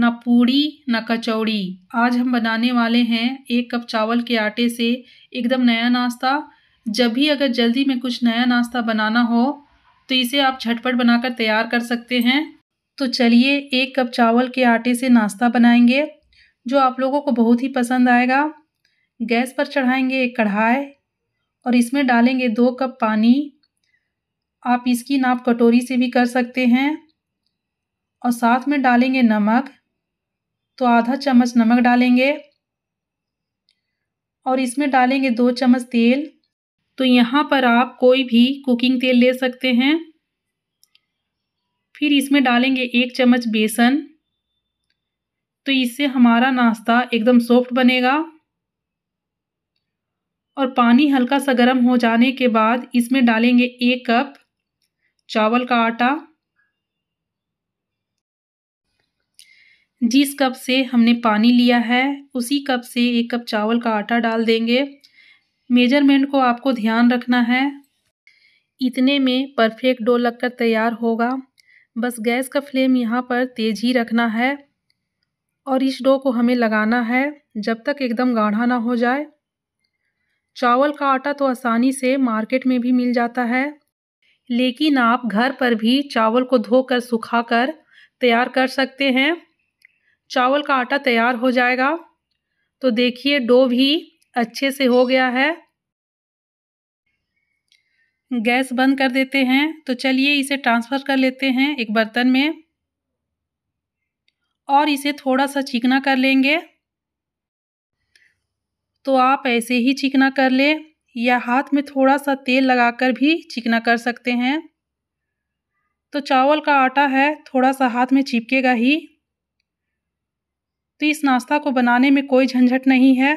ना पूड़ी ना कचौड़ी आज हम बनाने वाले हैं एक कप चावल के आटे से एकदम नया नाश्ता जब भी अगर जल्दी में कुछ नया नाश्ता बनाना हो तो इसे आप झटपट बनाकर तैयार कर सकते हैं तो चलिए एक कप चावल के आटे से नाश्ता बनाएंगे जो आप लोगों को बहुत ही पसंद आएगा गैस पर चढ़ाएंगे एक कढ़ाई और इसमें डालेंगे दो कप पानी आप इसकी नाप कटोरी से भी कर सकते हैं और साथ में डालेंगे नमक तो आधा चम्मच नमक डालेंगे और इसमें डालेंगे दो चम्मच तेल तो यहाँ पर आप कोई भी कुकिंग तेल ले सकते हैं फिर इसमें डालेंगे एक चम्मच बेसन तो इससे हमारा नाश्ता एकदम सॉफ्ट बनेगा और पानी हल्का सा गर्म हो जाने के बाद इसमें डालेंगे एक कप चावल का आटा जिस कप से हमने पानी लिया है उसी कप से एक कप चावल का आटा डाल देंगे मेजरमेंट को आपको ध्यान रखना है इतने में परफेक्ट डो लगकर तैयार होगा बस गैस का फ्लेम यहाँ पर तेज ही रखना है और इस डो को हमें लगाना है जब तक एकदम गाढ़ा ना हो जाए चावल का आटा तो आसानी से मार्केट में भी मिल जाता है लेकिन आप घर पर भी चावल को धोकर सुखाकर तैयार कर सकते हैं चावल का आटा तैयार हो जाएगा तो देखिए डो भी अच्छे से हो गया है गैस बंद कर देते हैं तो चलिए इसे ट्रांसफ़र कर लेते हैं एक बर्तन में और इसे थोड़ा सा चिकना कर लेंगे तो आप ऐसे ही चिकना कर लें या हाथ में थोड़ा सा तेल लगाकर भी चिकना कर सकते हैं तो चावल का आटा है थोड़ा सा हाथ में चिपकेगा ही तो इस नाश्ता को बनाने में कोई झंझट नहीं है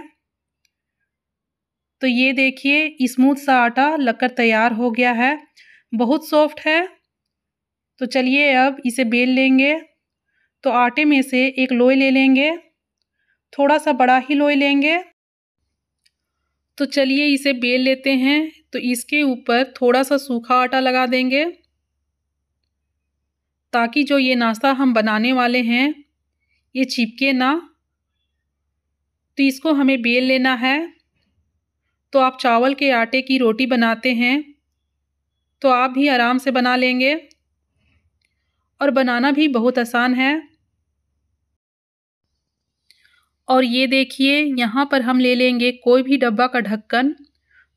तो ये देखिए स्मूथ सा आटा लगकर तैयार हो गया है बहुत सॉफ्ट है तो चलिए अब इसे बेल लेंगे तो आटे में से एक लोई ले लेंगे थोड़ा सा बड़ा ही लोई लेंगे तो चलिए इसे बेल लेते हैं तो इसके ऊपर थोड़ा सा सूखा आटा लगा देंगे ताकि जो ये नाश्ता हम बनाने वाले हैं ये चिपके ना तो इसको हमें बेल लेना है तो आप चावल के आटे की रोटी बनाते हैं तो आप भी आराम से बना लेंगे और बनाना भी बहुत आसान है और ये देखिए यहाँ पर हम ले लेंगे कोई भी डब्बा का ढक्कन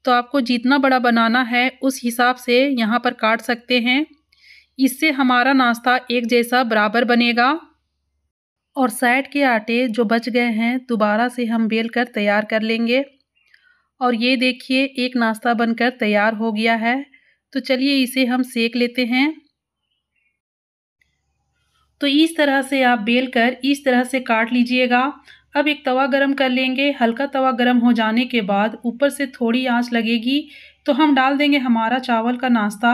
तो आपको जितना बड़ा बनाना है उस हिसाब से यहाँ पर काट सकते हैं इससे हमारा नाश्ता एक जैसा बराबर बनेगा और साइड के आटे जो बच गए हैं दोबारा से हम बेल कर तैयार कर लेंगे और ये देखिए एक नाश्ता बनकर तैयार हो गया है तो चलिए इसे हम सेक लेते हैं तो इस तरह से आप बेल कर इस तरह से काट लीजिएगा अब एक तवा गरम कर लेंगे हल्का तवा गरम हो जाने के बाद ऊपर से थोड़ी आंच लगेगी तो हम डाल देंगे हमारा चावल का नाश्ता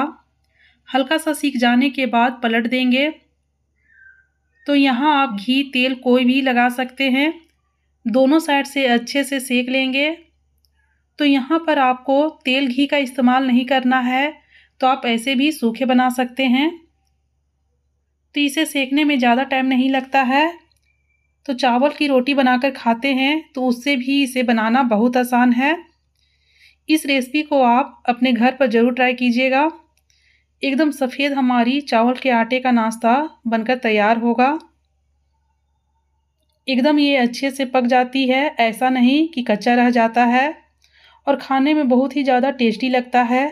हल्का सा सीख जाने के बाद पलट देंगे तो यहाँ आप घी तेल कोई भी लगा सकते हैं दोनों साइड से अच्छे से सेक लेंगे तो यहाँ पर आपको तेल घी का इस्तेमाल नहीं करना है तो आप ऐसे भी सूखे बना सकते हैं तो इसे सेकने में ज़्यादा टाइम नहीं लगता है तो चावल की रोटी बनाकर खाते हैं तो उससे भी इसे बनाना बहुत आसान है इस रेसिपी को आप अपने घर पर ज़रूर ट्राई कीजिएगा एकदम सफ़ेद हमारी चावल के आटे का नाश्ता बनकर तैयार होगा एकदम ये अच्छे से पक जाती है ऐसा नहीं कि कच्चा रह जाता है और खाने में बहुत ही ज़्यादा टेस्टी लगता है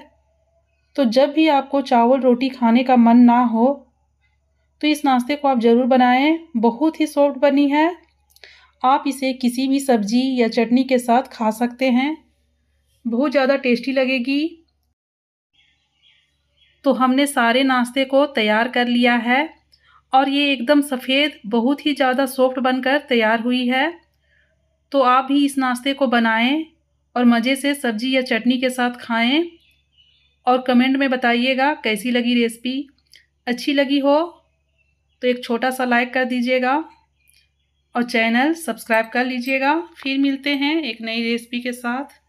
तो जब भी आपको चावल रोटी खाने का मन ना हो तो इस नाश्ते को आप ज़रूर बनाएं बहुत ही सॉफ्ट बनी है आप इसे किसी भी सब्ज़ी या चटनी के साथ खा सकते हैं बहुत ज़्यादा टेस्टी लगेगी तो हमने सारे नाश्ते को तैयार कर लिया है और ये एकदम सफ़ेद बहुत ही ज़्यादा सॉफ्ट बनकर तैयार हुई है तो आप भी इस नाश्ते को बनाएं और मज़े से सब्जी या चटनी के साथ खाएं और कमेंट में बताइएगा कैसी लगी रेसिपी अच्छी लगी हो तो एक छोटा सा लाइक कर दीजिएगा और चैनल सब्सक्राइब कर लीजिएगा फिर मिलते हैं एक नई रेसिपी के साथ